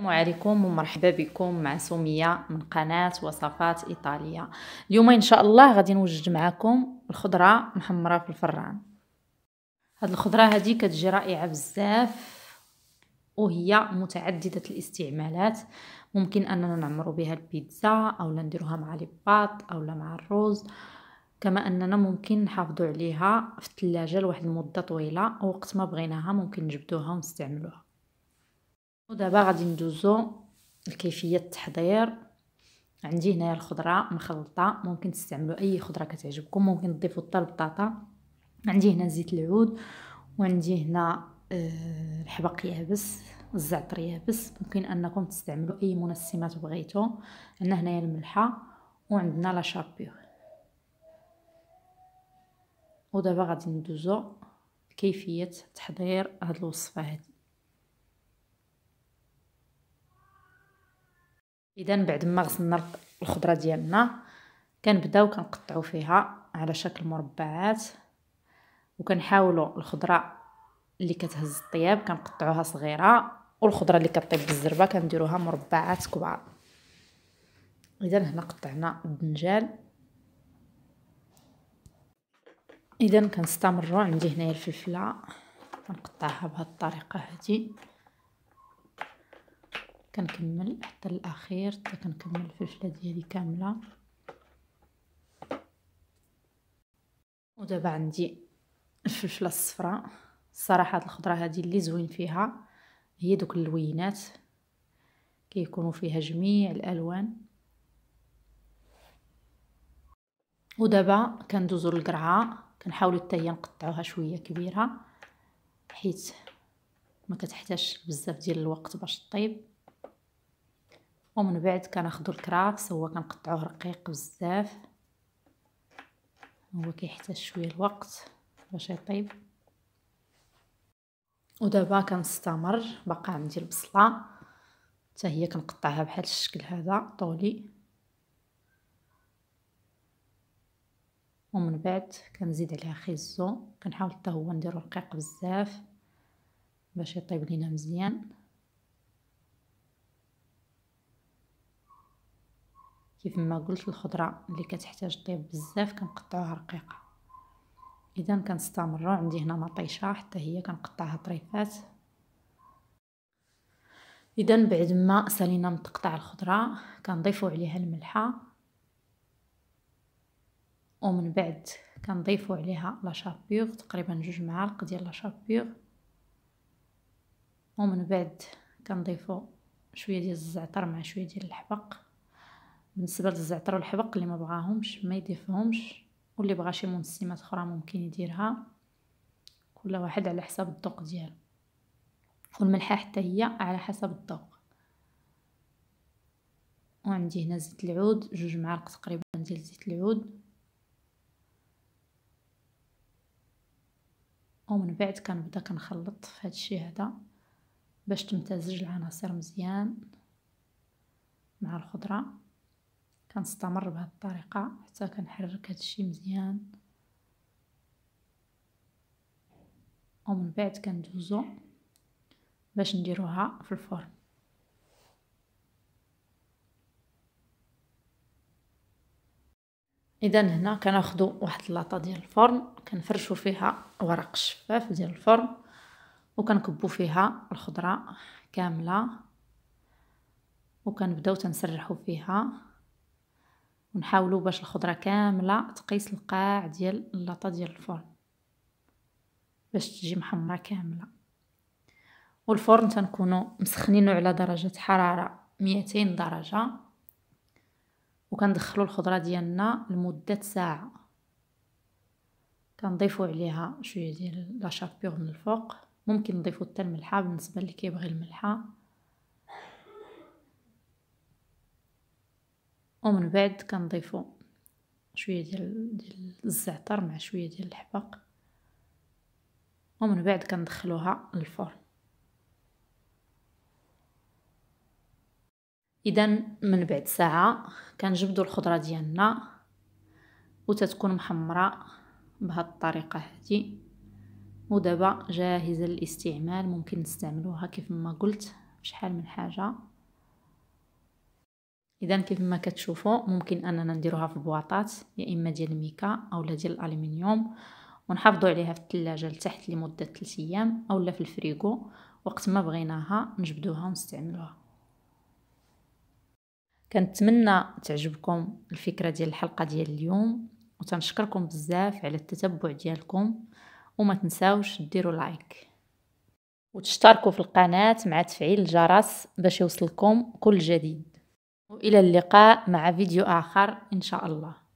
السلام عليكم ومرحبا بكم مع سمية من قناة وصفات إيطالية اليوم إن شاء الله غادي نوجد معكم الخضرة محمرة في الفران هاد الخضرة هادي كتجي رائعة بزاف وهي متعددة الاستعمالات ممكن أننا نعمرو بها البيتزا أو نديروها مع الباط أو مع الروز كما اننا ممكن نحافظ عليها في الثلاجه لواحد المده طويله وقت ما بغيناها ممكن نجبدوها ونستعملوها ودابا غادي ندوزو لكيفيه التحضير عندي هنايا الخضره مخلطه ممكن تستعملوا اي خضره كتعجبكم ممكن تضيفوا حتى البطاطا عندي هنا زيت العود وعندي هنا آه، الحبق يابس الزعتر يابس ممكن انكم تستعملوا اي منسمات بغيتو عندنا هنايا الملحه وعندنا لا شابيو ودابا غادي ندوزو كيفيه تحضير هاد الوصفه هادي اذا بعد ما غسلنا الخضره ديالنا كنبداو كنقطعو فيها على شكل مربعات وكنحاولوا الخضره اللي كتهز الطياب كنقطعوها صغيره والخضره اللي كطيب بالزربه كنديروها مربعات كبار اذا هنا قطعنا الدنجال اذا كنستمروا عندي هنايا الفلفله كنقطعها بهاد الطريقه هذه كنكمل حتى الاخير حتى كنكمل الفلفله ديالي كامله ودابا عندي الفلفله الصفراء الصراحه هاد الخضره هذه اللي زوين فيها هي دوك اللوينات كيكونوا فيها جميع الالوان ودابا كندوزو للقرعه كنحاولوا حتى هي نقطعوها شويه كبيره حيت ما كتحتاج بزاف ديال الوقت باش طيب ومن بعد كناخدو الكراكس هو كنقطعوه رقيق بزاف هو كيحتاج شويه الوقت باش يطيب ودابا كنستمر باقا عندي البصله حتى هي كنقطعها بحال الشكل هذا طولي ومن بعد كنزيد عليها خيزو كنحاول حتى هو نديرو رقيق بزاف باش يطيب لينا مزيان كيف ما قلت الخضره اللي كتحتاج طيب بزاف كنقطعوها رقيقه اذا كنستمروا عندي هنا مطيشه حتى هي كنقطعها طريفات اذا بعد ما سالينا من تقطع الخضره كنضيفوا عليها الملحه ومن بعد كنضيفوا عليها لا تقريبا جوج معالق ديال لا ومن بعد كنضيفوا شويه ديال الزعتر مع شويه ديال الحبق بالنسبه للزعتر والحبق اللي ما بغاهمش ما يضيفهمش واللي بغى شي منسمات اخرى ممكن يديرها كل واحد على حسب الذوق ديالو والملحه حتى هي على حسب الذوق وعندي هنا زيت العود جوج معالق تقريبا ديال زيت العود ومن بعد كنبدا كنخلط في هذا الشيء هذا باش تمتزج العناصر مزيان مع الخضره كنستمر بهاد الطريقة حتى كنحرك هادشي مزيان ومن بعد كندوزو باش نديروها في الفرن اذا هنا كناخدو واحد اللاطه ديال الفرن كنفرشوا فيها ورق شفاف ديال الفرن وكنكبوا فيها الخضره كامله وكنبداو تنسرحوا فيها ونحاولوا باش الخضره كامله تقيس القاع ديال اللاطه ديال الفرن باش تجي محمره كامله والفرن تنكونوا مسخنينه على درجه حراره 200 درجه وكندخلوا الخضره ديالنا لمده ساعه كنضيفوا عليها شويه ديال لا من الفوق ممكن نضيفوا حتى الملحه بالنسبه اللي كيبغي الملحه ومن بعد كنضيفو شويه ديال ديال الزعتر مع شويه ديال الحبق ومن بعد كندخلوها للفرن اذا من بعد ساعه كنجبدو الخضره ديالنا وتتكون محمره بهاد الطريقه هذه ودابا جاهزه للاستعمال ممكن نستعملوها كيف ما قلت شحال من حاجه اذا كيف ما كتشوفوا ممكن اننا نديروها في بواطات يا اما ديال الميكا اولا ديال الالومنيوم ونحافظوا عليها في الثلاجه لتحت لمده 3 ايام اولا في الفريغو وقت ما بغيناها نجبدوها ونستعملوها كنتمنى تعجبكم الفكره ديال الحلقه ديال اليوم وتنشكركم بزاف على التتبع ديالكم وما تنساوش ديروا لايك وتشتركوا في القناه مع تفعيل الجرس باش يوصلكم كل جديد وإلى اللقاء مع فيديو آخر إن شاء الله